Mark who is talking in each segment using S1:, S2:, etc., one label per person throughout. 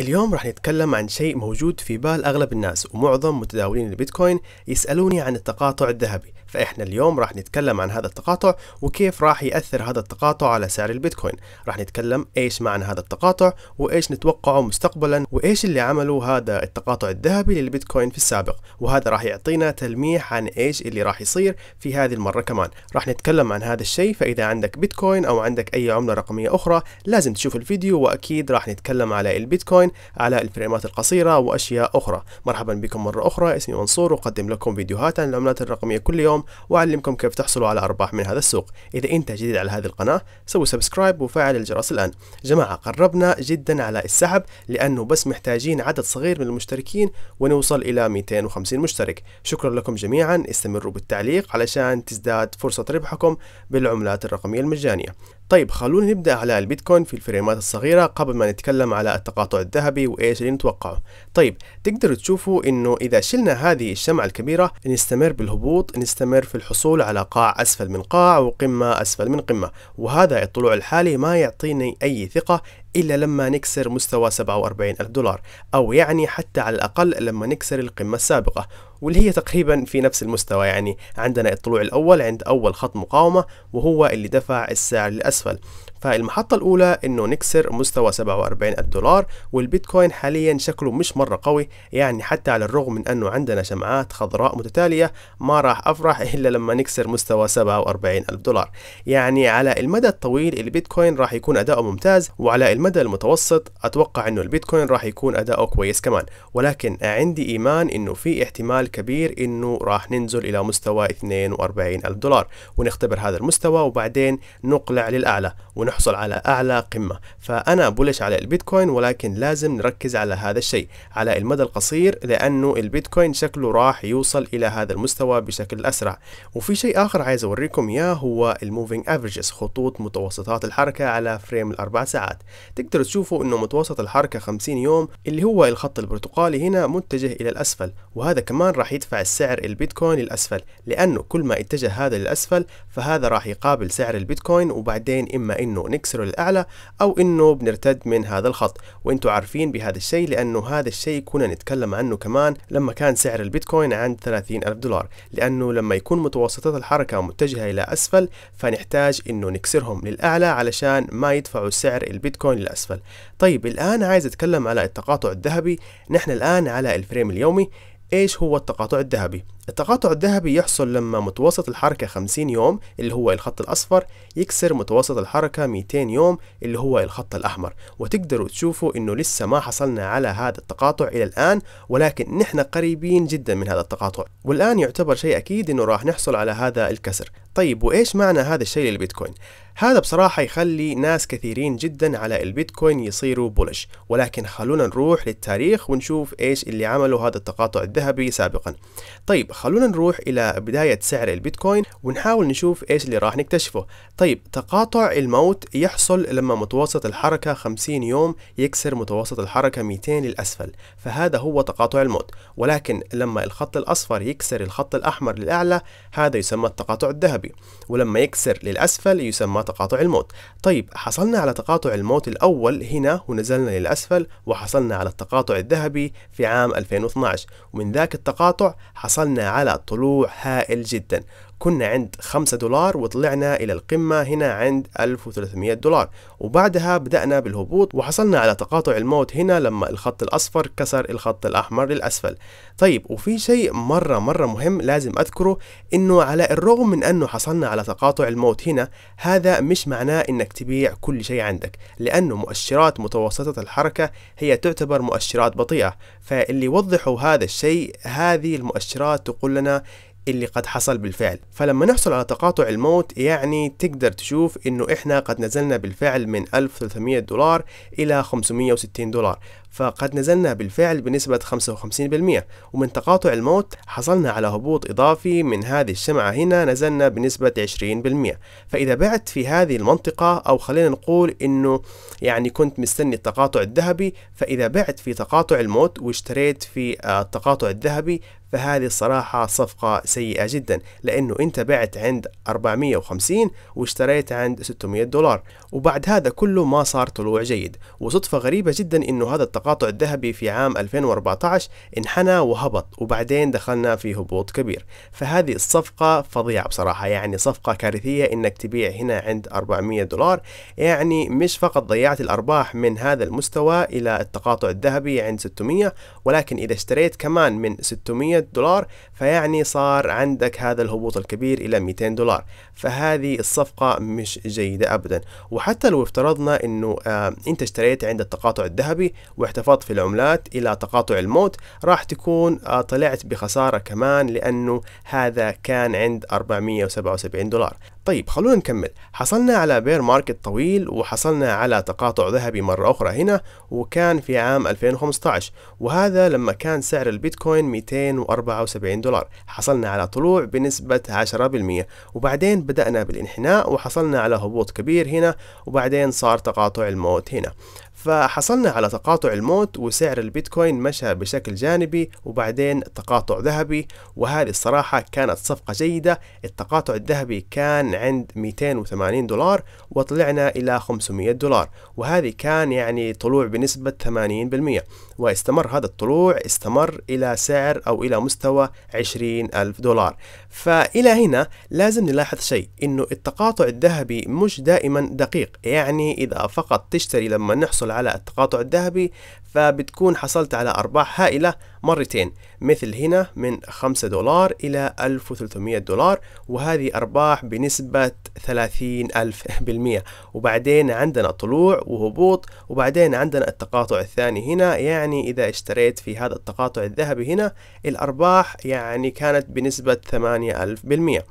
S1: اليوم راح نتكلم عن شيء موجود في بال أغلب الناس ومعظم متداولين البيتكوين يسألوني عن التقاطع الذهبي فإحنا اليوم راح نتكلم عن هذا التقاطع وكيف راح يأثر هذا التقاطع على سعر البيتكوين راح نتكلم إيش معنى هذا التقاطع وإيش نتوقعه مستقبلا وإيش اللي عملوا هذا التقاطع الذهبي للبيتكوين في السابق وهذا راح يعطينا تلميح عن إيش اللي راح يصير في هذه المرة كمان راح نتكلم عن هذا الشيء فإذا عندك بيتكوين أو عندك أي عملة رقمية أخرى لازم تشوف الفيديو وأكيد راح نتكلم على البيتكوين على الفريمات القصيرة وأشياء أخرى مرحبا بكم مرة أخرى اسمي منصور وأقدم لكم فيديوهات عن العملات الرقمية كل يوم اليوم وأعلمكم كيف تحصلوا على أرباح من هذا السوق إذا أنت جديد على هذه القناة سوي سبسكرايب وفعل الجرس الآن جماعة قربنا جدا على السحب لأنه بس محتاجين عدد صغير من المشتركين ونوصل إلى 250 مشترك شكرا لكم جميعا استمروا بالتعليق علشان تزداد فرصة ربحكم بالعملات الرقمية المجانية طيب خلونا نبدأ على البيتكوين في الفريمات الصغيرة قبل ما نتكلم على التقاطع الذهبي وإيش اللي نتوقعه طيب تقدروا تشوفوا إنه إذا شلنا هذه الشمعة الكبيرة نستمر بالهبوط نستمر في الحصول على قاع أسفل من قاع وقمة أسفل من قمة وهذا الطلوع الحالي ما يعطيني أي ثقة إلا لما نكسر مستوى 47 ألف دولار أو يعني حتى على الأقل لما نكسر القمة السابقة واللي هي تقريبا في نفس المستوى يعني عندنا الطلوع الأول عند أول خط مقاومة وهو اللي دفع السعر للأسفل فالمحطة الأولى إنه نكسر مستوى 47 الدولار والبيتكوين حاليا شكله مش مرة قوي يعني حتى على الرغم من أنه عندنا شمعات خضراء متتالية ما راح أفرح إلا لما نكسر مستوى 47 ألف دولار يعني على المدى الطويل البيتكوين راح يكون أداؤه ممتاز وعلى المدى المتوسط أتوقع إنه البيتكوين راح يكون أداؤه كويس كمان ولكن عندي إيمان إنه في احتمال كبير إنه راح ننزل إلى مستوى 42 ألف دولار ونختبر هذا المستوى وبعدين نقلع للأعلى ون ونحصل على أعلى قمة فأنا بولش على البيتكوين ولكن لازم نركز على هذا الشيء على المدى القصير لأنه البيتكوين شكله راح يوصل إلى هذا المستوى بشكل أسرع وفي شيء آخر عايز أوريكم إياه هو الموفينج أفرجز خطوط متوسطات الحركة على فريم الأربع ساعات تقدروا تشوفوا أنه متوسط الحركة 50 يوم اللي هو الخط البرتقالي هنا متجه إلى الأسفل وهذا كمان راح يدفع السعر البيتكوين للأسفل لأنه كل ما اتجه هذا للأسفل فهذا راح يقابل سعر البيتكوين وبعدين إما أنه انه نكسره للاعلى او انه بنرتد من هذا الخط وانتم عارفين بهذا الشيء لانه هذا الشيء كنا نتكلم عنه كمان لما كان سعر البيتكوين عند 30 ألف دولار لانه لما يكون متوسطات الحركه متجهه الى اسفل فنحتاج انه نكسرهم للاعلى علشان ما يدفعوا سعر البيتكوين للاسفل طيب الان عايز اتكلم على التقاطع الذهبي نحن الان على الفريم اليومي ايش هو التقاطع الذهبي التقاطع الذهبي يحصل لما متوسط الحركة 50 يوم اللي هو الخط الأصفر يكسر متوسط الحركة 200 يوم اللي هو الخط الأحمر وتقدروا تشوفوا إنه لسه ما حصلنا على هذا التقاطع إلى الآن ولكن نحن قريبين جدا من هذا التقاطع والآن يعتبر شيء أكيد إنه راح نحصل على هذا الكسر طيب وإيش معنى هذا الشيء للبيتكوين؟ هذا بصراحة يخلي ناس كثيرين جدا على البيتكوين يصيروا بولش ولكن خلونا نروح للتاريخ ونشوف إيش اللي عملوا هذا التقاطع الذهبي سابقا طيب خلونا نروح إلى بداية سعر البيتكوين ونحاول نشوف إيش اللي راح نكتشفه طيب تقاطع الموت يحصل لما متوسط الحركة 50 يوم يكسر متوسط الحركة 200 للأسفل فهذا هو تقاطع الموت ولكن لما الخط الأصفر يكسر الخط الأحمر للأعلى هذا يسمى التقاطع الذهبي ولما يكسر للأسفل يسمى تقاطع الموت طيب حصلنا على تقاطع الموت الأول هنا ونزلنا للأسفل وحصلنا على التقاطع الذهبي في عام 2012 ومن ذاك التقاطع حصلنا على طلوع هائل جدا كنا عند 5 دولار وطلعنا إلى القمة هنا عند 1300 دولار وبعدها بدأنا بالهبوط وحصلنا على تقاطع الموت هنا لما الخط الأصفر كسر الخط الأحمر للأسفل طيب وفي شيء مرة مرة مهم لازم أذكره إنه على الرغم من أنه حصلنا على تقاطع الموت هنا هذا مش معناه إنك تبيع كل شيء عندك لأنه مؤشرات متوسطة الحركة هي تعتبر مؤشرات بطيئة فاللي يوضحوا هذا الشيء هذه المؤشرات تقول لنا اللي قد حصل بالفعل فلما نحصل على تقاطع الموت يعني تقدر تشوف انه احنا قد نزلنا بالفعل من 1300 دولار الى 560 دولار فقد نزلنا بالفعل بنسبة 55% ومن تقاطع الموت حصلنا على هبوط إضافي من هذه الشمعة هنا نزلنا بنسبة 20% فإذا بعت في هذه المنطقة أو خلينا نقول أنه يعني كنت مستني التقاطع الذهبي فإذا بعت في تقاطع الموت واشتريت في آه، التقاطع الذهبي فهذه الصراحة صفقة سيئة جدا لأنه أنت بعت عند 450 واشتريت عند 600 دولار وبعد هذا كله ما صار طلوع جيد وصدفة غريبة جدا أنه هذا التقاطع الذهبي في عام 2014 انحنى وهبط وبعدين دخلنا في هبوط كبير فهذه الصفقة فظيعة بصراحة يعني صفقة كارثية أنك تبيع هنا عند 400 دولار يعني مش فقط ضيعت الأرباح من هذا المستوى إلى التقاطع الذهبي عند 600 ولكن إذا اشتريت كمان من 600 100 دولار فيعني صار عندك هذا الهبوط الكبير إلى 200 دولار فهذه الصفقة مش جيدة أبدا وحتى لو افترضنا أنه آه أنت اشتريت عند التقاطع الذهبي واحتفظت في العملات إلى تقاطع الموت راح تكون آه طلعت بخسارة كمان لأنه هذا كان عند 477 دولار طيب خلونا نكمل حصلنا على بير ماركت طويل وحصلنا على تقاطع ذهبي مرة أخرى هنا وكان في عام 2015 وهذا لما كان سعر البيتكوين 200 274 دولار حصلنا على طلوع بنسبة 10% وبعدين بدأنا بالانحناء وحصلنا على هبوط كبير هنا وبعدين صار تقاطع الموت هنا فحصلنا على تقاطع الموت وسعر البيتكوين مشى بشكل جانبي وبعدين تقاطع ذهبي وهذه الصراحة كانت صفقة جيدة التقاطع الذهبي كان عند 280 دولار وطلعنا إلى 500 دولار وهذه كان يعني طلوع بنسبة 80% واستمر هذا الطلوع استمر إلى سعر أو إلى مستوى 20 ألف دولار فإلى هنا لازم نلاحظ شيء إنه التقاطع الذهبي مش دائما دقيق يعني إذا فقط تشتري لما نحصل تحصل على التقاطع الذهبي فبتكون حصلت على أرباح هائلة مرتين مثل هنا من 5 دولار إلى 1300 دولار وهذه أرباح بنسبة 30 ألف بالمية وبعدين عندنا طلوع وهبوط وبعدين عندنا التقاطع الثاني هنا يعني إذا اشتريت في هذا التقاطع الذهبي هنا الأرباح يعني كانت بنسبة 8 ألف بالمية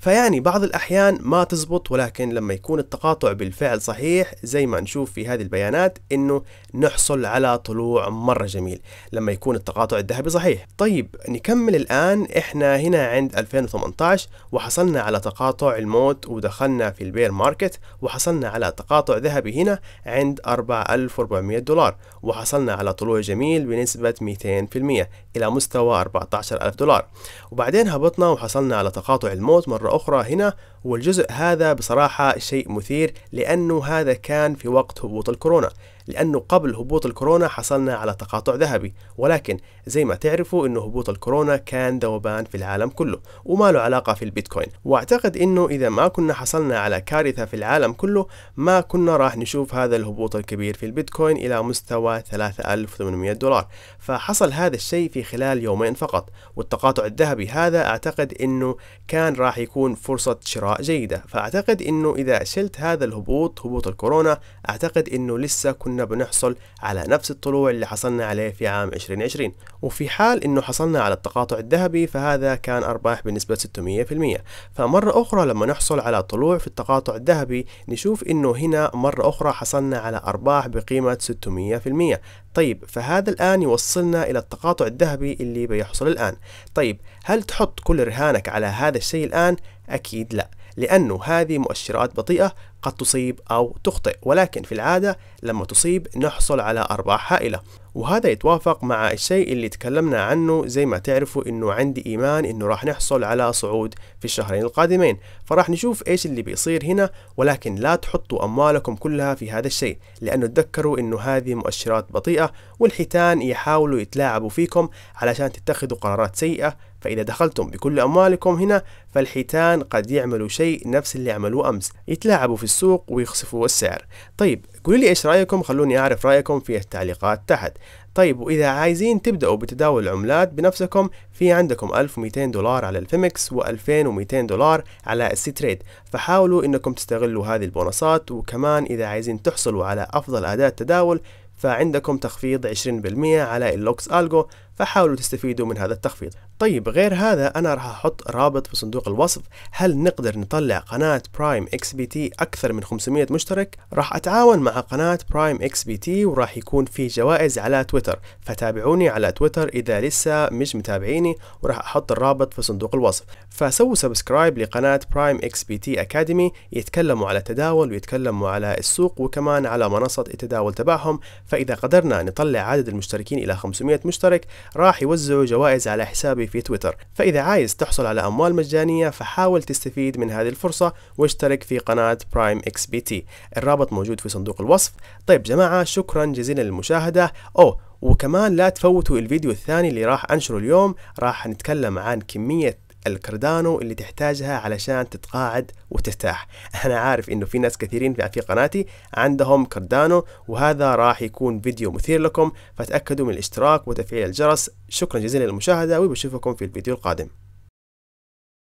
S1: فيعني بعض الأحيان ما تزبط ولكن لما يكون التقاطع بالفعل صحيح زي ما نشوف في هذه البيانات إنه نحصل على طلوع مرة جميل لما يكون التقاطع الذهبي صحيح طيب نكمل الآن إحنا هنا عند 2018 وحصلنا على تقاطع الموت ودخلنا في البير ماركت وحصلنا على تقاطع ذهبي هنا عند 4400 دولار وحصلنا على طلوع جميل بنسبة 200% إلى مستوى 14000 دولار وبعدين هبطنا وحصلنا على تقاطع الموت مرة مرة أخرى هنا والجزء هذا بصراحة شيء مثير لأنه هذا كان في وقت هبوط الكورونا لأنه قبل هبوط الكورونا حصلنا على تقاطع ذهبي ولكن زي ما تعرفوا أنه هبوط الكورونا كان ذوبان في العالم كله وما له علاقة في البيتكوين وأعتقد أنه إذا ما كنا حصلنا على كارثة في العالم كله ما كنا راح نشوف هذا الهبوط الكبير في البيتكوين إلى مستوى 3800 دولار فحصل هذا الشيء في خلال يومين فقط والتقاطع الذهبي هذا أعتقد أنه كان راح يكون تكون فرصة شراء جيدة فأعتقد أنه إذا شلت هذا الهبوط هبوط الكورونا أعتقد أنه لسه كنا بنحصل على نفس الطلوع اللي حصلنا عليه في عام 2020 وفي حال أنه حصلنا على التقاطع الذهبي فهذا كان أرباح بنسبة 600% فمرة أخرى لما نحصل على طلوع في التقاطع الذهبي نشوف أنه هنا مرة أخرى حصلنا على أرباح بقيمة 600% طيب فهذا الآن يوصلنا إلى التقاطع الذهبي اللي بيحصل الآن طيب هل تحط كل رهانك على هذا الشيء الآن؟ أكيد لا لأنه هذه مؤشرات بطيئة قد تصيب أو تخطئ ولكن في العادة لما تصيب نحصل على أرباح هائلة وهذا يتوافق مع الشيء اللي تكلمنا عنه زي ما تعرفوا انه عندي ايمان انه راح نحصل على صعود في الشهرين القادمين فراح نشوف ايش اللي بيصير هنا ولكن لا تحطوا اموالكم كلها في هذا الشيء لانه تذكروا انه هذه مؤشرات بطيئة والحيتان يحاولوا يتلاعبوا فيكم علشان تتخذوا قرارات سيئة فإذا دخلتم بكل أموالكم هنا فالحيتان قد يعملوا شيء نفس اللي عملوه أمس يتلاعبوا في السوق ويخسفوا السعر طيب قولوا لي إيش رأيكم خلوني أعرف رأيكم في التعليقات تحت طيب وإذا عايزين تبدأوا بتداول العملات بنفسكم في عندكم 1200 دولار على الفيمكس و2200 دولار على السيتريد فحاولوا إنكم تستغلوا هذه البونصات وكمان إذا عايزين تحصلوا على أفضل أداة تداول فعندكم تخفيض 20% على اللوكس ألجو فحاولوا تستفيدوا من هذا التخفيض طيب غير هذا انا راح احط رابط في صندوق الوصف هل نقدر نطلع قناة برايم اكس بي تي اكثر من 500 مشترك راح اتعاون مع قناة برايم اكس بي تي وراح يكون في جوائز على تويتر فتابعوني على تويتر اذا لسه مش متابعيني وراح احط الرابط في صندوق الوصف فسووا سبسكرايب لقناة برايم اكس بي تي اكاديمي يتكلموا على التداول ويتكلموا على السوق وكمان على منصة التداول تبعهم فاذا قدرنا نطلع عدد المشتركين الى 500 مشترك راح يوزعوا جوائز على حسابي في تويتر فإذا عايز تحصل على أموال مجانية فحاول تستفيد من هذه الفرصة واشترك في قناة برايم اكس بي تي الرابط موجود في صندوق الوصف طيب جماعة شكرا جزيلا للمشاهدة أو وكمان لا تفوتوا الفيديو الثاني اللي راح أنشره اليوم راح نتكلم عن كمية الكردانو اللي تحتاجها علشان تتقاعد وترتاح انا عارف انه في ناس كثيرين في قناتي عندهم كردانو وهذا راح يكون فيديو مثير لكم فتأكدوا من الاشتراك وتفعيل الجرس شكرا جزيلا للمشاهدة وبشوفكم في الفيديو القادم